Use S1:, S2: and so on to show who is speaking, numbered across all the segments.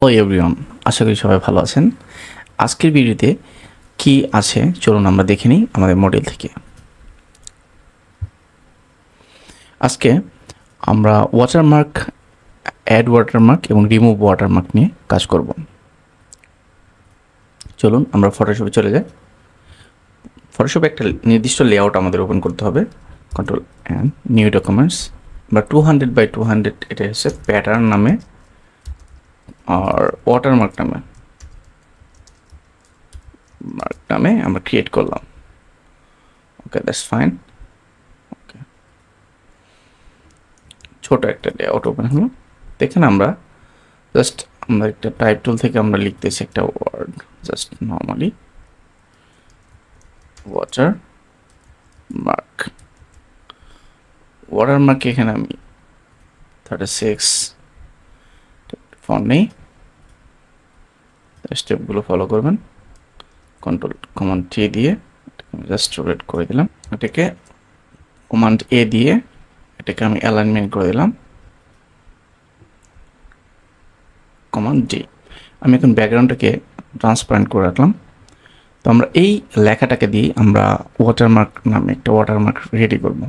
S1: hello everyone আশা করি সবাই ভালো আছেন আজকের ভিডিওতে কি আছে চলুন আমরা দেখে নিই আমাদের মডেল থেকে আজকে আমরা ওয়াটারমার্ক অ্যাড ওয়াটারমার্ক এবং রিমুভ ওয়াটারমার্ক নিয়ে কাজ করব চলুন আমরা ফটোশপে চলে যাই ফটোশপে একটা নির্দিষ্ট লেআউট আমাদের ওপেন করতে হবে কন্ট্রোল অ্যান্ড নিউ ডকুমেন্টস বা two hundred by two hundred এটা হচ্ছে প্যাটার্ন নামে আর ওয়াটারমার্ক নামে মার্ক নামে আমরা ক্রিয়েট করলাম ওকে দ্যাটস ফাইন ওকে ছোট একটা লেআউট ওপেন হলো দেখেন আমরা জাস্ট আমরা একটা টাইপ টুল থেকে আমরা লিখতেছি একটা word just normally watermark watermark এখানে আমি থার্টি সিক্স ফোন নেই স্টেপগুলো ফলো করবেন কন্ট্রোল কমান্ড টি দিয়ে জাস্ট রোটেট করে দিলাম এটাকে কমান্ড এ দিয়ে এটাকে আমি অ্যালাইনমেন্ট করে দিলাম কমান্ড ডি আমি এখন ব্যাকগ্রাউন্ডটাকে ট্রান্সপারেন্ট করে রাখলাম তো আমরা এই লেখাটাকে দিয়ে আমরা ওয়াটারমার্ক নামে একটা ওয়াটারমার্ক রেডি করব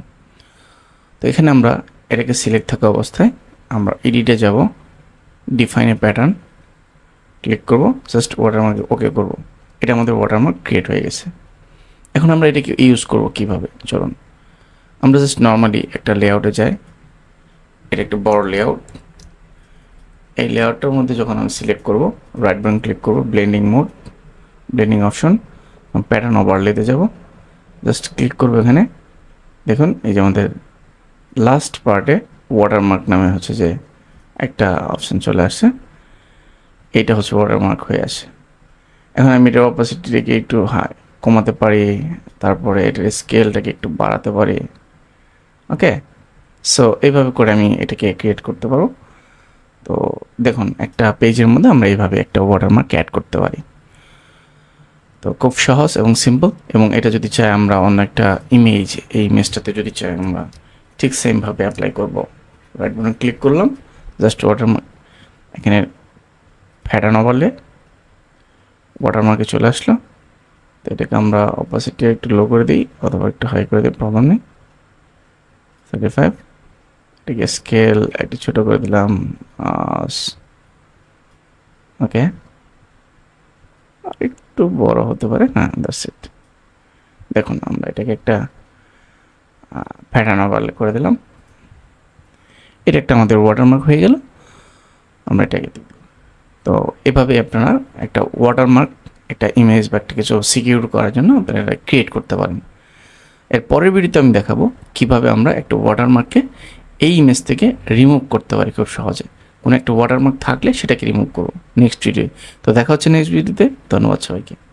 S1: তো এখানে আমরা এটাকে সিলেক্ট থাকা অবস্থায় আমরা এডিটে যাব ডিফাইন প্যাটার্ন ক্লিক করব জাস্ট ওয়াটারমার্কে ওকে করব এটা আমাদের ওয়াটারমার্ক ক্রিয়েট হয়ে গেছে এখন আমরা এটাকে ইউজ করব কিভাবে চলুন আমরা জাস্ট নর্মালি একটা লেআউটে যাই এটা একটা বড় লেআউট এই লেআউটটার মধ্যে যখন আমি সিলেক্ট করব রাইট বাটন ক্লিক করব blending mode blending option pattern লেতে যাব জাস্ট ক্লিক করব এখানে দেখুন এই যে আমাদের লাস্ট পার্টে ওয়াটারমার্ক নামে হচ্ছে যে একটা অপশন চলে আসছে এটা হচ্ছে ওয়াটারমার্ক হয়ে আছে এখন আমি এটার অপাসিটিটাকে একটু কমাতে পারি তারপরে এটার স্কেলটাকে একটু বাড়াতে পারি ওকে সো এইভাবে করে আমি এটাকে ক্রিয়েট করতে পারবো তো দেখুন একটা পেজের মধ্যে আমরা এইভাবে একটা ওয়াটারমার্ক অ্যাড করতে পারি তো খুব সহজ এবং সিম্পল এবং এটা যদি চাই আমরা অন্য একটা ইমেজ এই ইমেজটাতে যদি চাই আমরা ঠিক সেমভাবে অ্যাপ্লাই করবো রাইট বাটন ক্লিক করলাম জাস্ট ওয়াটারমার্ক এখানে ফ্যাটানো বলে ওয়াটারমার্কে চলে আসলো তো এটাকে আমরা অপোজিটে একটু লো করে দিই অথবা একটু হাই করে দিই প্রবলেম নেই থার্টি ফাইভ এটাকে স্কেল একটু ছোটো করে দিলাম ওকে একটু বড় হতে পারে হ্যাঁ দশ সিট দেখুন আমরা এটাকে একটা ফ্যাটানো বলে করে দিলাম এটা একটা আমাদের ওয়াটারমার্ক হয়ে গেল আমরা এটাকে তো এভাবে আপনারা একটা ওয়াটারমার্ক একটা ইমেজ বা একটা কিছু সিকিউর করার জন্য আপনারা ক্রিয়েট করতে পারেন এর পরের ভিডিওতে আমি দেখাবো কিভাবে আমরা একটা ওয়াটারমার্ককে এই ইমেজ থেকে রিমুভ করতে পারি খুব সহজে কোনো একটা ওয়াটারমার্ক থাকলে সেটাকে রিমুভ করবো নেক্সট ভিডিও তো দেখা হচ্ছে নেক্সট ভিডিওতে ধন্যবাদ সবাইকে